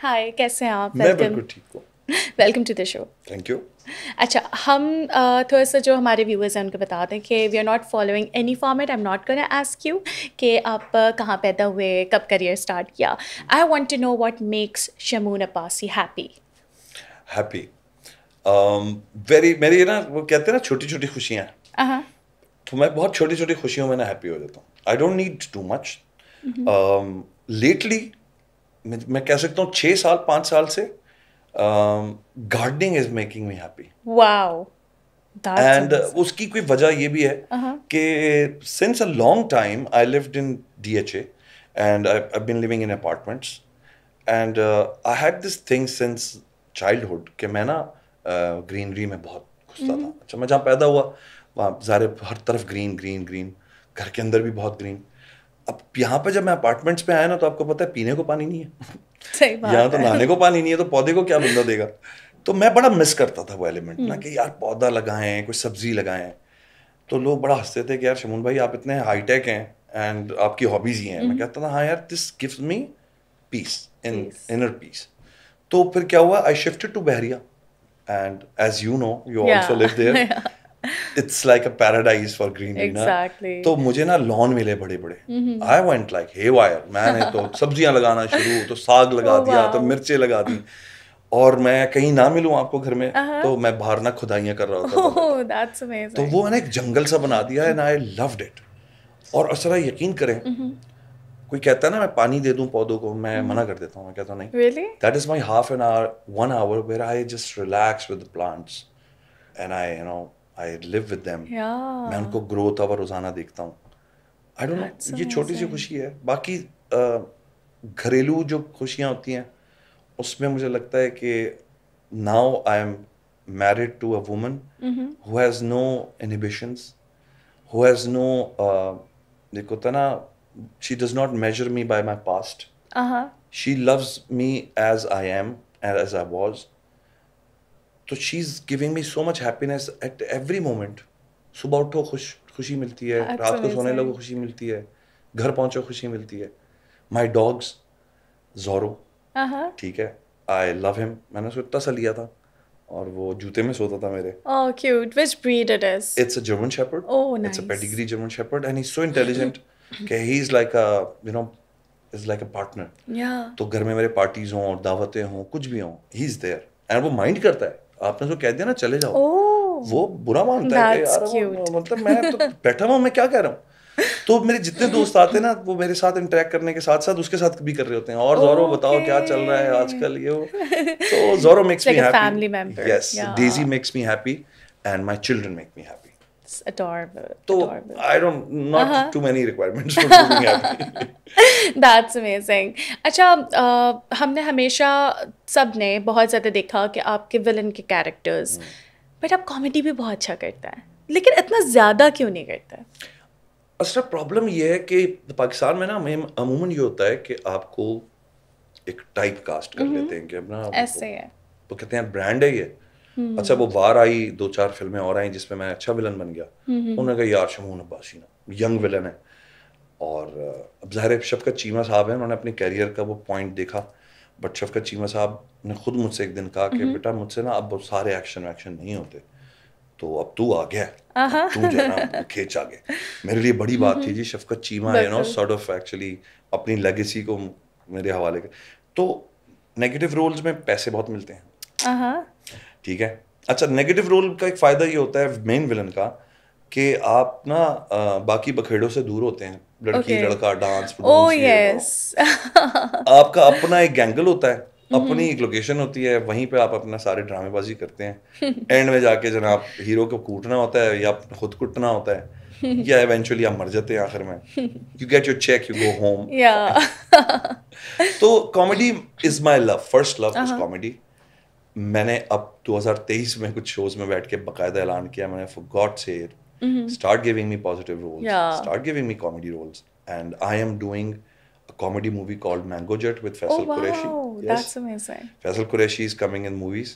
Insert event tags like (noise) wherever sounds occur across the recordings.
हाय कैसे हैं आप मैं बिल्कुल ठीक हूँ welcome to the show thank you अच्छा हम थोड़ा सा जो हमारे व्यूअर्स हैं उनको बता दें कि we are not following any format I am not gonna ask you कि आप कहाँ पैदा हुए कब करियर स्टार्ट किया I want to know what makes Shamoon अपासी हैप्पी हैप्पी वेरी मेरी ना वो कहते हैं ना छोटी छोटी खुशियाँ uh-huh. तो मैं बहुत छोटी छोटी खुशियों में ना हैप्पी हो जाता हूँ I don't need too much lately मैं कह सकता हूँ छः साल पाँच साल से gardening is making me happy wow and उसकी कोई वजह ये भी है uh-huh. कि since a long time I lived in D H and I been living in apartments and I had this thing since childhood कि मैं ना ग्रीनरी uh, में बहुत घुसता था mm-hmm. अच्छा मैं जहाँ पैदा हुआ वहाँ सारे हर तरफ ग्रीन ग्रीन ग्रीन घर के अंदर भी बहुत ग्रीन अब यहाँ पर जब मैं अपार्टमेंट्स पे आया ना तो आपको पता है पीने को पानी नहीं है (laughs) सही बात यहाँ तो नहाने को पानी नहीं है तो पौधे को क्या बंदा देगा तो मैं बड़ा मिस करता था वो एलिमेंट ना हम्म। कि यार पौधा लगाएं कुछ सब्जी लगाएं तो लोग बड़ा हंसते थे कि यार शमून भाई आप इतने हाईटेक हैं एंड आपकी हॉबीज ही हैं मैं हम्म। कहता था हाँ यार this gives me peace in inner peace तो फिर क्या हुआ I shifted to Bahria and as you know you also live there it's like a paradise for greenery तो मुझे ना लॉन मिले बड़े बड़े I went like haywire मैंने तो (laughs) सब्जियां लगाना शुरू तो साग लगा oh, दिया तो wow. तो मिर्चे लगा दी और मैं कहीं ना मिलूं आपको घर में uh-huh. तो मैं बाहर ना खुदाइयां कर रहा होता (laughs) oh, तो वो मैंने एक जंगल सा बना दिया एंड आई लव्ड इट और असरा यकीन करें mm-hmm. कोई कहता है ना मैं पानी दे दूं पौधों को मैं mm-hmm. मना कर देता हूं मैं कहता नहीं that is my half an hour one hour where I just relax with the plants and I you know I live with them मैं उनको ग्रो होता हुआ रोजाना देखता हूँ आई डोंट नो ये छोटी सी खुशी है बाकी घरेलू जो खुशियाँ होती हैं उसमें मुझे लगता है कि now I am married to a woman who has no inhibitions who has no देखो था ना she does not measure me by my past she loves me as I am as I was तो she is giving me so much happiness at every moment सुबह उठो खुश खुशी मिलती है अच्छा, रात को सोने लगो खुशी मिलती है घर पहुंचो खुशी मिलती है माई डॉग्स जोरो ठीक है आई लव हिम मैंने उसको इतना सा लिया था और वो जूते में सोता था मेरे oh cute which breed it is it's a German shepherd oh nice it's a pedigree German shepherd and he so intelligent कि he is like a you know is like a partner या तो घर में मेरे parties हो और दावतें हो कुछ भी हो ही इज देयर एंड वो माइंड करता है आपने उसको तो कह दिया ना चले जाओ oh, वो बुरा मानता है यार मतलब मैं तो बैठा हुआ मैं क्या कह रहा हूँ तो मेरे जितने दोस्त आते हैं ना वो मेरे साथ इंटरेक्ट करने के साथ साथ उसके साथ भी कर रहे होते हैं और जोरो बताओ क्या चल रहा है आजकल ये वो (laughs) तो Zorro makes me happy yes Daisy makes me happy and my children make me happy तो uh-huh. (laughs) अच्छा हमने हमेशा सब ने बहुत ज़्यादा देखा कि आपके विलन के कैरेक्टर्स बट hmm. आप कॉमेडी भी बहुत अच्छा करता है लेकिन इतना ज़्यादा क्यों नहीं करता है असल प्रॉब्लम यह है कि पाकिस्तान में ना हमें अमूमन ये होता है कि आपको एक टाइप कास्ट कर mm-hmm. लेते हैं कि अपना ऐसे है वो कहते हैं ब्रांड है ये हम्म। अच्छा वो बार आई दो चार फिल्में और आई जिसमें मैं अच्छा विलन बन गया हम्म, हम्म। उन्होंने कहा यार शमून अब्बासी ना यंग विलन है और अब जहर शफकत चीमा साहब है उन्होंने अपने कैरियर का वो पॉइंट देखा बट शफकत चीमा साहब ने खुद मुझसे एक दिन कहा कि बेटा मुझसे ना अब सारे एक्शन वैक्शन नहीं होते तो अब तू आ गया तू जाना आ आगे मेरे लिए बड़ी बात थी जी Shafqat Cheema you know sort of actually अपनी लेगेसी को मेरे हवाले कर तो नेगेटिव रोल्स में पैसे बहुत मिलते हैं ठीक है अच्छा नेगेटिव रोल का एक फ़ायदा ये होता है मेन विलन का कि आप ना बाकी बखेड़ों से दूर होते हैं लड़की okay. लड़का डांस oh, yes. (laughs) आपका अपना एक गैंगल होता है हम्म। अपनी एक लोकेशन होती है वहीं पे आप अपना सारे ड्रामेबाजी करते हैं एंड में जाके जनाब हीरो को कूटना होता है या खुद कुटना होता है (laughs) या इवेंचुअली आप मर जाते हैं आखिर में you get your cheque you go home तो comedy is my love first love is comedy मैंने अब 2023 में कुछ शोज में बैठ के बकायदा ऐलान किया मैंने फॉर गॉड से start giving me positive roles start giving me comedy roles and I am doing a comedy movie called Mango Jet with Faisal oh, wow. Qureshi. Yes. That's amazing. Faisal Qureshi is coming in movies,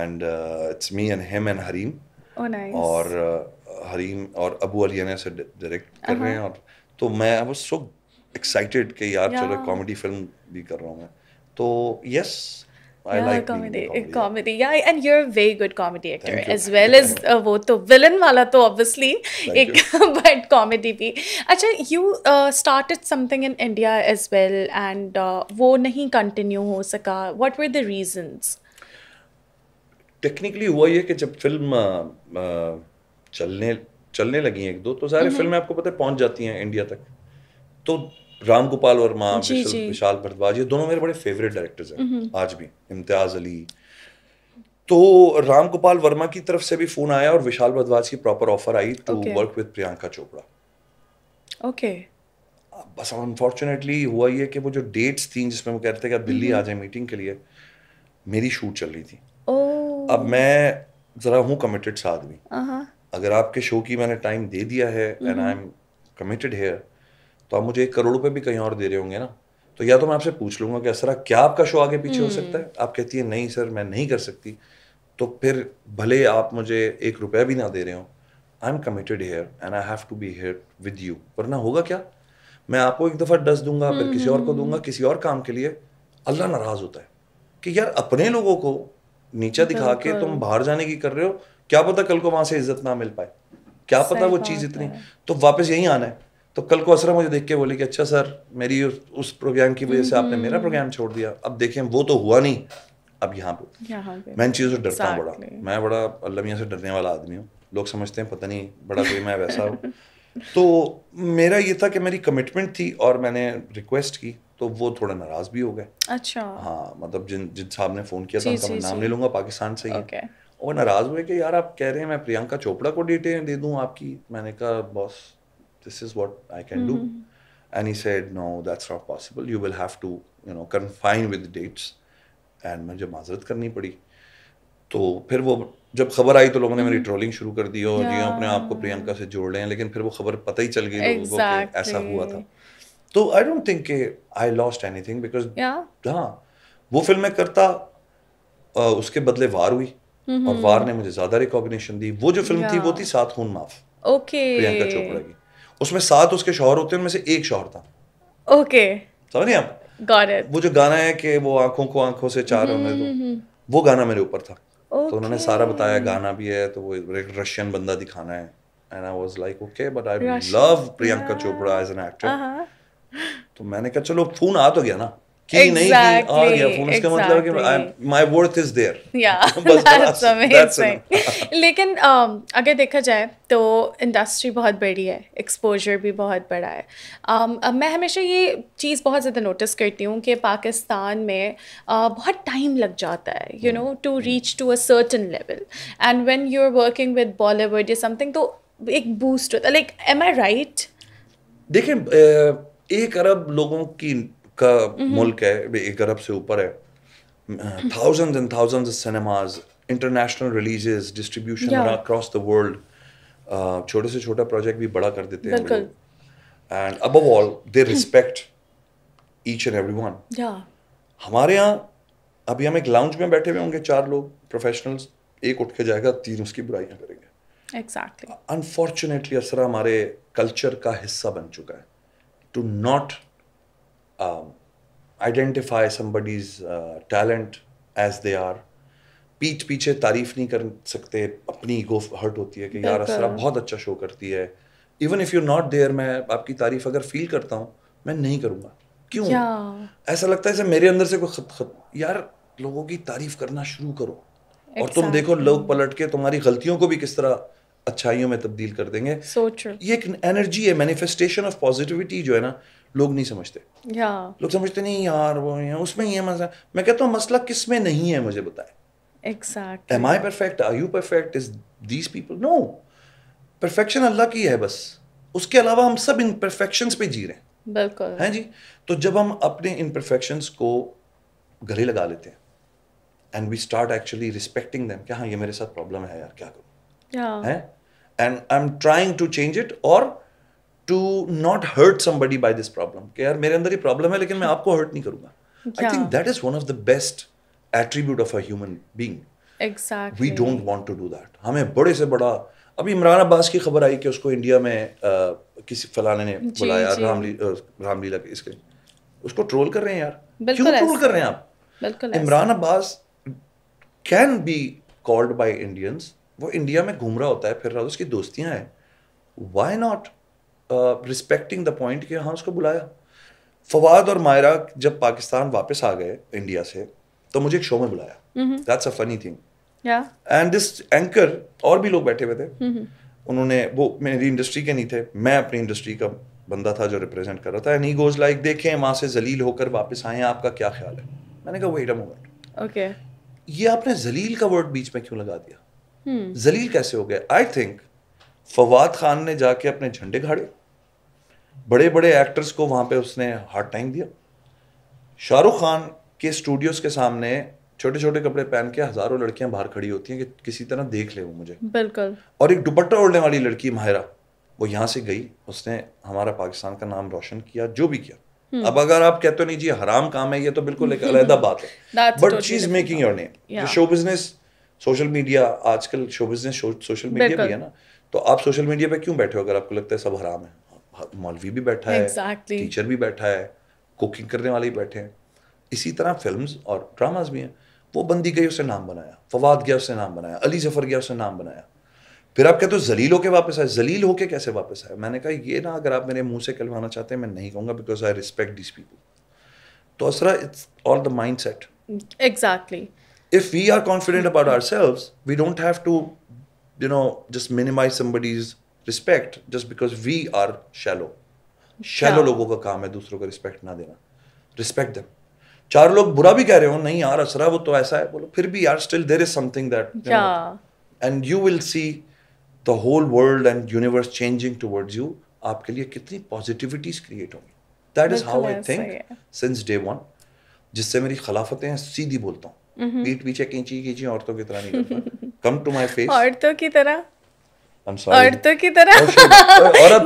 and uh, it's me and him and Harim. Oh, nice. और uh, Hareem और अबू अलियाना से direct कर रहे हैं और तो मैं I was so excited कि यार yeah. चलो कॉमेडी फिल्म भी कर रहा हूँ मैं तो yes I yeah, like comedy, comedy. comedy. Yeah, and you're a very good comedy actor Thank as well as uh, वो तो villain वाला तो obviously एक but comedy भी अच्छा you uh, started something in India as well and uh, वो नहीं continue हो सका what were the reasons technically हुआ ये कि जब फिल्म uh, चलने चलने लगी एक दो तो सारी फिल्में आपको पता है पहुंच जाती हैं इंडिया तक तो राम गोपाल वर्मा विशाल भरद्वाज ये दोनों मेरे बड़े फेवरेट डायरेक्टर्स हैं हम्म। आज भी इम्तियाज अली तो राम गोपाल वर्मा की तरफ से भी फोन आया और विशाल भरद्वाज की प्रॉपर ऑफर आई to work with Priyanka Chopra okay बस अनफॉर्चुनेटली हुआ ये कि वो जो डेट्स थी जिसमें वो कहते थे कि आप दिल्ली हम्म। आ जाए मीटिंग के लिए मेरी शूट चल रही थी oh. अब मैं जरा हूँ कमिटेड सा आदमी uh -huh. अगर आपके शो की मैंने टाइम दे दिया है and I am committed here तो आप मुझे एक करोड़ रुपए भी कहीं और दे रहे होंगे ना तो या तो मैं आपसे पूछ लूंगा कि असरा क्या आपका शो आगे पीछे हो हम्म। सकता है आप कहती है नहीं सर मैं नहीं कर सकती तो फिर भले आप मुझे एक रुपया भी ना दे रहे हो I am committed here and I have to be here with you वरना होगा क्या मैं आपको एक दफ़ा डस दूंगा फिर किसी और को हम्म। दूंगा किसी और काम के लिए अल्लाह नाराज़ होता है कि यार अपने लोगों को नीचा दिखा के तुम बाहर जाने की कर रहे हो क्या पता कल को वहां से इज्जत ना मिल पाए क्या पता वो चीज़ इतनी तो वापस यही आना है तो कल को असरा मुझे देख के बोली कि अच्छा सर मेरी उस, उस प्रोग्राम की वजह से आपने हम्म। मेरा प्रोग्राम छोड़ दिया अब देखें वो तो हुआ नहीं अब यहाँ पे मैं इन चीज़ों से डरता हूँ बड़ा मैं बड़ा अल्लाह से डरने वाला आदमी हूँ लोग समझते हैं पता नहीं बड़ा कोई मैं वैसा हूँ (laughs) तो मेरा ये था कि मेरी कमिटमेंट थी और मैंने रिक्वेस्ट की तो वो थोड़ा नाराज भी हो गए अच्छा हाँ मतलब जिन जिन साहब ने फ़ोन किया था उनका मैं नाम ले लूंगा पाकिस्तान से ही और नाराज़ हुए कि यार आप कह रहे हैं मैं प्रियंका चोपड़ा को डिटेल दे दूँ आपकी मैंने कहा boss this is what I can mm-hmm. do. And he said, no, that's not possible. You will have to, you know, confine with dates. And मुझे माजरत करनी पड़ी तो फिर वो जब खबर आई तो लोगों ने मेरी ट्रोलिंग mm-hmm. शुरू कर दी और जी अपने आप को प्रियंका से जोड़ लें लेकिन फिर वो खबर पता ही चल गई exactly. लोगों को ऐसा हुआ था तो आई डोंट थिंक कि आई लॉस्ट एनीथिंग बिकॉज हाँ वो फिल्म मैं करता आ, उसके बदले वार हुई mm-hmm. और वार ने मुझे ज्यादा रिकॉग्निशन दी वो जो फिल्म yeah. थी वो थी सात खून माफ okay. प्रियंका चोपड़ा की उसमें सात उसके शोहर होते हैं उनमें से एक शोहर था ओके समझ नहीं आप वो जो गाना है कि वो आंखों को आंखों से चार होने हम्म, दो हम्म, हम्म। वो गाना मेरे ऊपर था okay. तो उन्होंने सारा बताया गाना भी है तो वो एक रशियन बंदा दिखाना है and I was like okay but I love Priyanka Chopra as an actor तो मैंने कहा चलो फोन आ तो गया ना लेकिन um, अगर देखा जाए तो इंडस्ट्री बहुत बड़ी है एक्सपोजर भी बहुत बड़ा है um, मैं हमेशा ये चीज़ बहुत ज़्यादा नोटिस करती हूँ कि पाकिस्तान में uh, बहुत टाइम लग जाता है you know to reach to a certain level and when you are working with Bollywood या समथिंग तो एक बूस्ट होता है लाइक एम आई राइट देखें uh, एक अरब लोगों की का हम्म। मुल्क है एक अरब से ऊपर है thousand and thousand cinemas international release distribution across the world छोटे से छोटा प्रोजेक्ट भी बड़ा कर देते हैं एंड अब all they respect each and every one हमारे यहाँ अभी हम एक लाउंज में बैठे हुए होंगे चार लोग प्रोफेशनल्स एक उठ के जाएगा तीन उसकी बुराइयां करेंगे एग्जैक्टली अनफॉर्चुनेटली असरा हमारे कल्चर का हिस्सा बन चुका है to not um, identify somebody's uh, talent as they are पीठ पीछे तारीफ नहीं कर सकते अपनी ईगो हर्ट होती है कि यार असरा बहुत अच्छा शो करती है even if you not there मैं आपकी तारीफ अगर फील करता हूँ मैं नहीं करूँगा क्यों ऐसा लगता है जैसे मेरे अंदर से कोई खत खत यार लोगों की तारीफ करना शुरू करो exactly. और तुम देखो लोग पलट के तुम्हारी गलतियों को भी किस तरह अच्छाइयों में तब्दील कर देंगे so ये एक एनर्जी है मैनिफेस्टेशन ऑफ पॉजिटिविटी जो है ना लोग नहीं समझते yeah. लोग समझते नहीं यार वो यार, उसमें है मसला मैं कहता हूँ मसला किस में नहीं है मुझे बताए am I perfect are you perfect is these people no perfection अल्लाह की है बस उसके अलावा हम सब इन परफेक्शन पे जी रहे हैं बिल्कुल हैं जी तो जब हम अपने इन परफेक्शन को गले लगा लेते हैं and we start actually respecting them क्या हाँ ये मेरे साथ प्रॉब्लम है यार क्या करूँ है and I am trying to change it और to not hurt somebody by this problem कि यार मेरे अंदर ये प्रॉब्लम है लेकिन मैं आपको हर्ट नहीं करूंगा I think that is one of the best attribute of a human being we don't want to do that हमें बड़े से बड़ा अभी इमरान अब्बास की खबर आई कि उसको इंडिया में आ, किसी फलाने ने जी, बुलाया जी. रामली रामलीला के इसके उसको ट्रोल कर रहे हैं यार क्यों ट्रोल कर रहे हैं आप Imran Abbas can be called by Indians वो इंडिया में घूम रहा होता है फिर रहा उसकी दोस्तियाँ हैं why not respecting the point कि हाँ उसको बुलाया फवाद और मायरा जब पाकिस्तान वापस आ गए इंडिया से तो मुझे एक शो में बुलाया that's a funny thing and this anchor और भी लोग बैठे हुए थे mm-hmm. उन्होंने वो मेरी इंडस्ट्री के नहीं थे मैं अपनी इंडस्ट्री का बंदा था जो रिप्रेजेंट कर रहा था एंड ही गोज लाइक देखें वहाँ से जलील होकर वापस आए आपका क्या ख्याल है मैंने कहा वेट अ मोमेंट ओके ये आपने जलील का वर्ड बीच में क्यों लगा दिया हम्म। जलील कैसे हो गए आई थिंक फवाद खान ने जाके अपने झंडे गाड़े बड़े बड़े एक्टर्स को वहां पे उसने हार्ड टाइम दिया शाहरुख खान के स्टूडियोज के सामने छोटे छोटे कपड़े पहन के हजारों लड़कियां बाहर खड़ी होती हैं कि किसी तरह देख ले वो मुझे बिल्कुल और एक दुपट्टा ओढ़ने वाली लड़की माहिरा वो यहाँ से गई उसने हमारा पाकिस्तान का नाम रोशन किया जो भी किया हम्म। अब अगर आप कहते हो नहीं जी हराम काम है ये तो बिल्कुल एक अलहदा बात है but she is making your name show business social media आजकल शो बिजनेस सोशल मीडिया भी है ना तो आप सोशल मीडिया पे क्यों बैठे हो अगर आपको लगता है सब हराम है हाँ, मौलवी भी बैठा है टीचर भी बैठा है कुकिंग करने वाले भी बैठे हैं इसी तरह फिल्म्स और ड्रामाज भी हैं वो बंदी गई उसने नाम बनाया फवाद गया उसने नाम बनाया अली जफर गया उसने नाम बनाया फिर आप कहते हो जलील होके वापस आए जलील होके कैसे वापस आए मैंने कहा ये ना अगर आप मेरे मुंह से कलवाना चाहते हैं मैं नहीं कहूंगा because I respect this people तो असरा it's all the mind set exactly if we are confident about ourselves, we don't have to, you know, just minimize somebody's respect just because we are shallow. Shallow लोगों का काम है दूसरों को respect ना देना रिस्पेक्ट देम चार लोग बुरा भी कह रहे हो नहीं यार असरा वो तो ऐसा है बोलो फिर भी यार still there is something that and you will see the whole world and universe changing towards you आपके लिए कितनी पॉजिटिविटीज क्रिएट होंगी that is how I think since day one जिससे मेरी खिलाफतें सीधी बोलता हूँ पीठ पीछे खींची खींची औरतों की तरह नहीं करता कम टू माय फेस औरतों की तरह औरतों की तरह औरत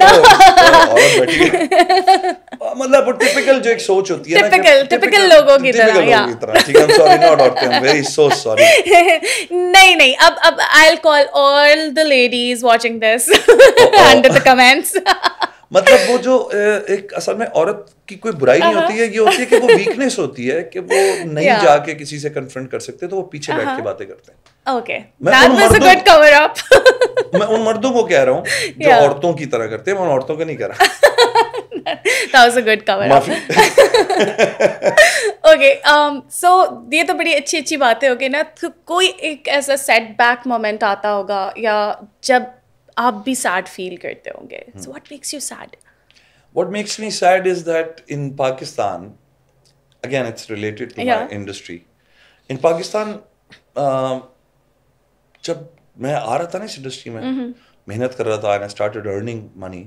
मतलब वो टिपिकल जो एक सोच होती है टिपिकल टिपिकल लोगों की तरह या ठीक है सॉरी नॉट औरतें I am very so sorry नहीं नहीं अब अब I will call all the ladies watching this under the comments मतलब वो जो एक असल में औरत की कोई बुराई नहीं होती है ये होती है कि वो वीकनेस (laughs) होती है कि वो नहीं जाके किसी से कन्फ्रंट कर सकते तो वो पीछे बैठ के बातें करते हैं ओके (laughs) मैं उन मर्दों को कह रहा हूँ जो औरतों की तरह करते हैं मैं औरतों को नहीं कह रहा (laughs) that was a good cover up. okay, um, so ये तो बड़ी अच्छी अच्छी बातें होगी ना तो कोई एक ऐसा सेटबैक मोमेंट आता होगा या जब आप भी सैड फील करते होंगे so what makes you sad what makes me sad is that in Pakistan again it's related to yeah. Industry in Pakistan जब मैं आ रहा था ना इस इंडस्ट्री में mm-hmm. मेहनत कर रहा था आई स्टार्टेड अर्निंग मनी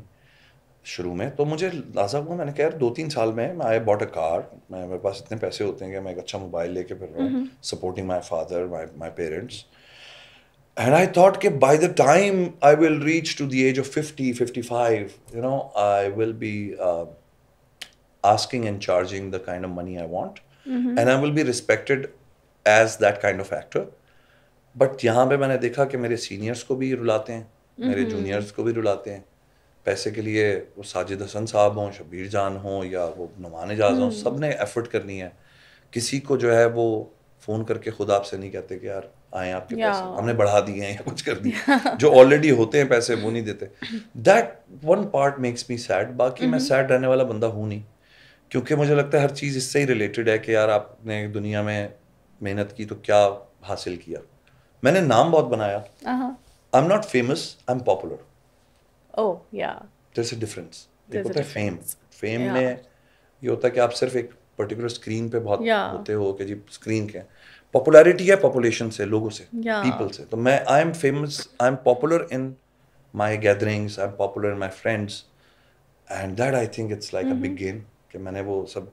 शुरू में तो मुझे लाजा हुआ मैंने कहा दो तीन साल में मैं आई बॉट अ कार मैं मेरे पास इतने पैसे होते हैं कि मैं एक अच्छा मोबाइल लेके फिर रहा हूँ supporting my father my my parents and I thought, that by the time I will reach to the age of 50, 55, you know, I will be uh, asking and charging the kind of money I want. Mm-hmm. And I will be respected as that kind of actor. But here, I मैंने देखा कि मेरे seniors को भी रुलाते हैं mm-hmm. मेरे juniors को भी रुलाते हैं पैसे के लिए वो साजिद हसन साहब हों शबीर जान हों या वो नुमान एजाज हो सब ने एफर्ट करनी है किसी को जो है वो फ़ोन करके खुद आपसे नहीं कहते कि यार आए आपके yeah. पैसे हमने बढ़ा दिए हैं या कुछ कर दिया जो ऑलरेडी होते हैं पैसे वो नहीं देते that one part makes me sad बाकी mm-hmm. मैं सैड रहने वाला बंदा हूँ नहीं क्योंकि मुझे लगता है हर चीज़ इससे ही रिलेटेड है कि यार आपने दुनिया में मेहनत की तो क्या हासिल किया मैंने नाम बहुत बनाया I am not famous I am popular oh yeah difference fame fame में ये होता है कि आप सिर्फ एक पर्टिकुलर स्क्रीन पे बहुत yeah. होते हो कि जी स्क्रीन के पॉपुलैरिटी है पॉपुलेशन से लोगों से पीपल yeah. से तो मैं I am famous I am popular in my gatherings I am popular in my friends and that I think it's like a big game कि मैंने वो सब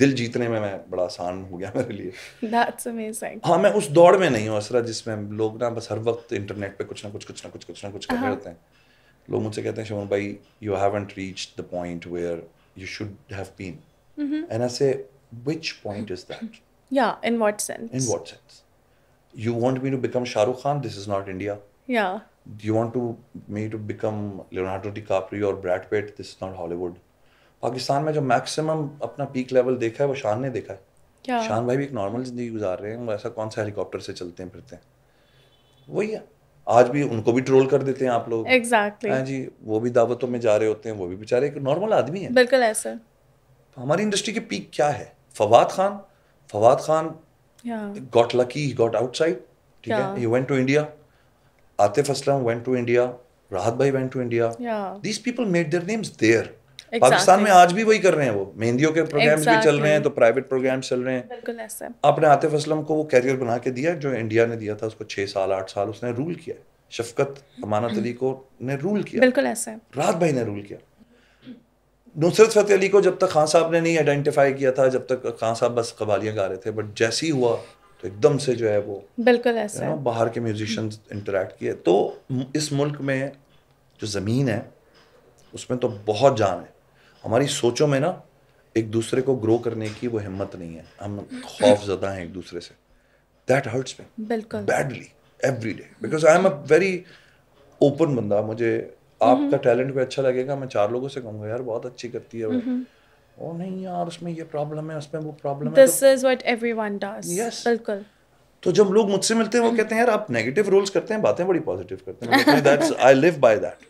दिल जीतने में मैं बड़ा आसान हो गया मेरे लिए दैट्स अमेजिंग हाँ मैं उस दौड़ में नहीं हूँ असरा जिसमें लोग ना बस हर वक्त इंटरनेट पे कुछ ना कुछ कुछ ना कुछ कुछ ना कुछ कर रहे uh-huh. हैं लोग मुझसे कहते हैं शमन भाई you haven't reach the point where you should have been Mm-hmm. And I say, which point is that? Yeah, in what sense? In what sense? You want me to become Shah Rukh Khan? This is not India. Yeah. Do You want to me to become Leonardo DiCaprio or Brad Pitt? This is not Hollywood. Pakistan में जो maximum अपना peak level देखा है वो शान ने देखा है yeah. शान भाई भी एक नॉर्मल ज़िंदगी गुजार रहे हैं वो ऐसा कौन सा हेलीकॉप्टर से चलते हैं फिरते हैं वही है आज भी उनको भी ट्रोल कर देते हैं आप लोग exactly. जी वो भी दावतों में जा रहे होते हैं वो भी बेचारे एक नॉर्मल आदमी है बिल्कुल ऐसा हमारी इंडस्ट्री के पीक क्या है Fawad Khan Fawad Khan got lucky got outside ठीक है you went to India Atif Aslam went to India Rahat भाई went to India these people made their names there Pakistan में आज भी वही कर रहे हैं वो मेहंदियों के प्रोग्राम्स exactly. भी चल रहे हैं तो प्राइवेट प्रोग्राम चल रहे हैं आपने आतिफ असलम को वो कैरियर बना के दिया जो इंडिया ने दिया था उसको छह साल आठ साल उसने रूल किया शफकत अमानत अली को ने रूल किया बिल्कुल ऐसा राहत भाई ने रूल किया नुसरत फतेह अली को जब तक खान साहब ने नहीं आइडेंटिफाई किया था जब तक खान साहब बस कबालियाँ गा रहे थे बट जैसे ही हुआ तो एकदम से जो है वो बिल्कुल ऐसा है बाहर के म्यूजिशन इंटरेक्ट किए तो इस मुल्क में जो ज़मीन है उसमें तो बहुत जान है हमारी सोचों में ना एक दूसरे को ग्रो करने की वो हिम्मत नहीं है हम खौफ ज़्यादा हैं एक दूसरे से दैट हर्ट्स मी बिल्कुल badly every day because I am a very open बंदा मुझे आपका टैलेंट को अच्छा लगेगा मैं चार लोगों से कहूंगा यार बहुत अच्छी करती है वो ओ नहीं यार उसमें ये प्रॉब्लम है उसमें वो प्रॉब्लम है this is what everyone does yes बिल्कुल तो जब लोग मुझसे मिलते हैं वो कहते हैं यार आप नेगेटिव रोल्स करते हैं बातें बड़ी पॉजिटिव करते हैं that's I live by that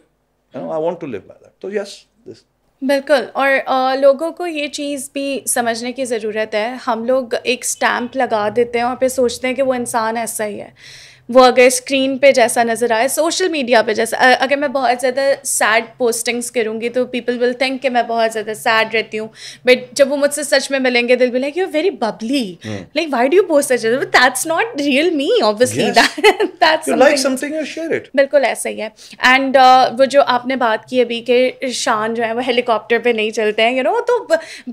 you know I want to live by that तो यस दिस बिल्कुल और आ, लोगों को ये चीज़ भी समझने की ज़रूरत है हम लोग एक स्टैम्प लगा देते हैं और फिर सोचते हैं कि वो इंसान ऐसा ही है वो अगर स्क्रीन पे जैसा नज़र आए सोशल मीडिया पे जैसा अगर मैं बहुत ज़्यादा सैड पोस्टिंग्स करूँगी तो पीपल विल थिंक कि मैं बहुत ज़्यादा सैड रहती हूँ बट जब वो मुझसे सच में मिलेंगे दिल भी like you very bubbly like why do you post such that's not real me obviously बिल्कुल ऐसा ही है एंड uh, वो जो आपने बात की अभी कि शान जो है वो हेलीकॉप्टर पर नहीं चलते हैं यू you नो know, तो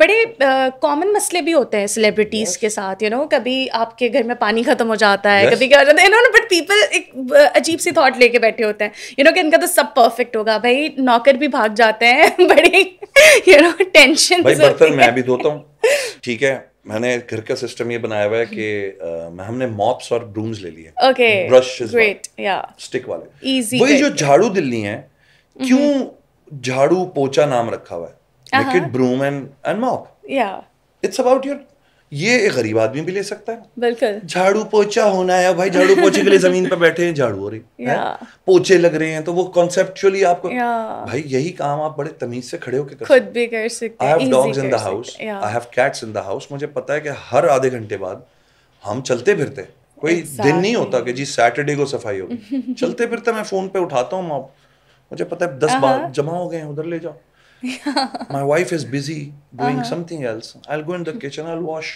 बड़े कॉमन uh, मसले भी होते हैं सेलिब्रिटीज़ yes. के साथ यू you नो know, कभी आपके घर में पानी ख़त्म हो जाता है yes. कभी क्या हो जाता है इन्होंने बट पीपल एक अजीब सी थॉट लेके बैठे होते हैं यू you नो know, कि इनका तो सब परफेक्ट होगा भाई नौकर भी भाग जाते हैं (laughs) बड़ी यू नो टेंशन भाई बर्तन मैं भी धोता हूँ ठीक है मैंने घर का सिस्टम ये बनाया हुआ है कि हमने मॉप्स और ब्रूम्स ले लिए ओके ब्रश ग्रेट या स्टिक वाले इजी वही जो झाड़ू दिल्ली है mm-hmm. क्यों झाड़ू पोचा नाम रखा हुआ है ब्रूम एंड एंड मॉप या इट्स अबाउट योर ये एक गरीब आदमी भी ले सकता है बिल्कुल झाड़ू पोछा होना है भाई झाड़ू पोछे के लिए जमीन पर बैठे हैं झाड़ू हो रही है पोछे लग रहे हैं तो वो कॉन्सेप्चुअली आपको भाई यही काम आप बड़े तमीज से खड़े होकर खुद भी कर सकते हैं I have dogs in the house I have cats in the house मुझे पता है कि हर आधे घंटे बाद हम चलते फिरते कोई exactly. दिन नहीं होता कि जी सैटरडे को सफाई होगी (laughs) चलते फिरते मैं फोन पे उठाता हूँ मुझे पता है दस बार जमा हो गए हैं उधर ले जाओ my wife is busy doing uh-huh. something else. I'll go in the kitchen, I'll wash.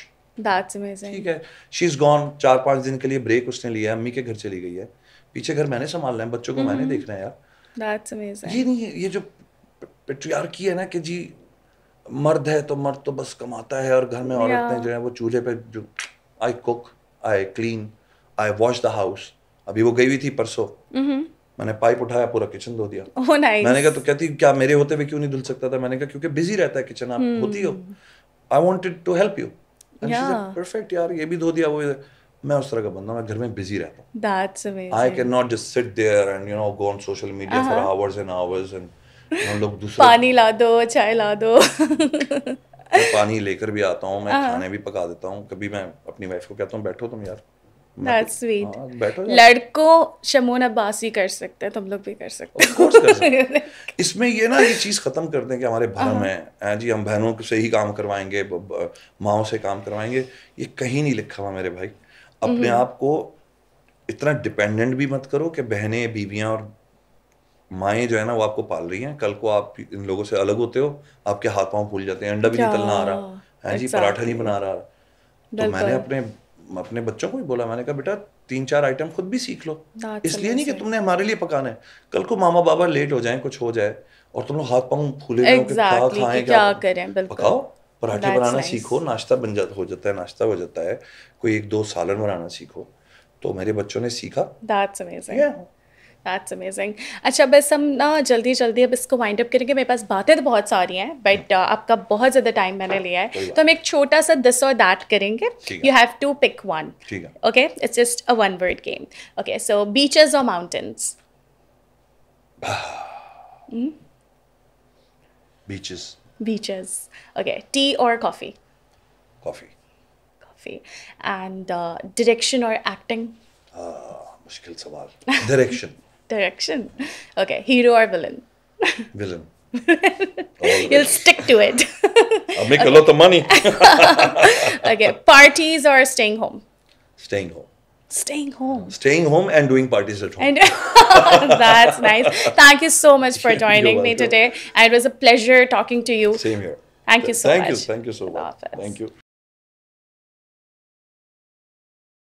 That's amazing. ठीक है शी इज गॉन चार पांच दिन के लिए ब्रेक उसने लिया अम्मी के घर चली गई है पीछे घर मैंने संभालना है बच्चों को मैंने mm-hmm. देखना है यार That's amazing. ये नहीं ये जो पेट्रियार्की है ना कि जी मर्द है तो मर्द तो बस कमाता है और घर में औरतें yeah. जो है वो चूल्हे पे जो I cook I clean I wash the house अभी वो गई हुई थी परसों mm-hmm. मैंने पाइप उठाया पूरा किचन धो दिया oh, nice. मैंने कहा तो कहती क्या मेरे होते हुए क्यों नहीं धुल सकता था मैंने कहा क्योंकि बिजी रहता है किचन आप hmm. होती हो I wanted to help you perfect यार ये भी धो दिया वो मैं उस तरह का बंदा मैं घर में बिजी रहता हूँ I can not just sit there and you know go on social media for hours and hours and लोग दूसरे पानी ला दो चाय ला दो मैं पानी लेकर भी आता हूँ मैं uh-huh. खाने भी पका देता हूँ कभी मैं अपनी वाइफ को कहता हूँ बैठो तुम यार दैट्स मतलब, हाँ, स्वीट लड़कों अब्बासी कर सकते हैं तुम लोग भी कर सकते हो (laughs) इसमें ये ना ये चीज़ ख़त्म कर दें कि हमारे हाँ। है जी हम बहनों से ही काम करवाएंगे माओ से काम करवाएंगे ये कहीं नहीं लिखा हुआ मेरे भाई अपने हम्म। आप को इतना डिपेंडेंट भी मत करो कि बहनें बीवियाँ और माएँ जो है ना वो आपको पाल रही हैं कल को आप इन लोगों से अलग होते हो आपके हाथ पाँव फूल जाते हैं अंडा भी नहीं तलना आ रहा है जी पराठा नहीं बना रहा तो मैंने अपने अपने बच्चों को भी बोला मैंने कहा बेटा तीन चार आइटम खुद भी सीख लो हाँ, इसलिए नहीं कि तुमने हमारे लिए पकाना है कल को मामा बाबा लेट हो जाए कुछ हो जाए और तुम लोग हाथ पाँव फूले खाएं क्या करें पकाओ पराठे बनाना सीखो नाश्ता बन जाता हो जाता है नाश्ता हो जाता है कोई एक दो सालन बनाना सीखो तो मेरे बच्चों ने सीखा दैट्स अमेजिंग अच्छा बस हम ना जल्दी जल्दी अब इसको वाइंड अप करेंगे मेरे पास बातें तो बहुत सारी हैं बट हम्म। uh, आपका बहुत ज़्यादा टाइम मैंने हाँ, लिया है तो हम एक छोटा सा दिस और दैट करेंगे you have to pick one okay it's just a one word game okay so beaches और mountains beaches beaches okay tea और coffee coffee coffee and direction और एक्टिंग मुश्किल सवाल direction (laughs) direction. Okay, hero or villain? Villain. (laughs) You'll stick to it. I'll make okay. a lot of money. (laughs) okay, parties or staying home? Staying home. Staying home. Staying home and doing parties at home. And (laughs) that's nice. Thank you so much for joining me today. And it was a pleasure talking to you. Same here. Thank you so thank much. Thank you. Thank you so much. Thank you.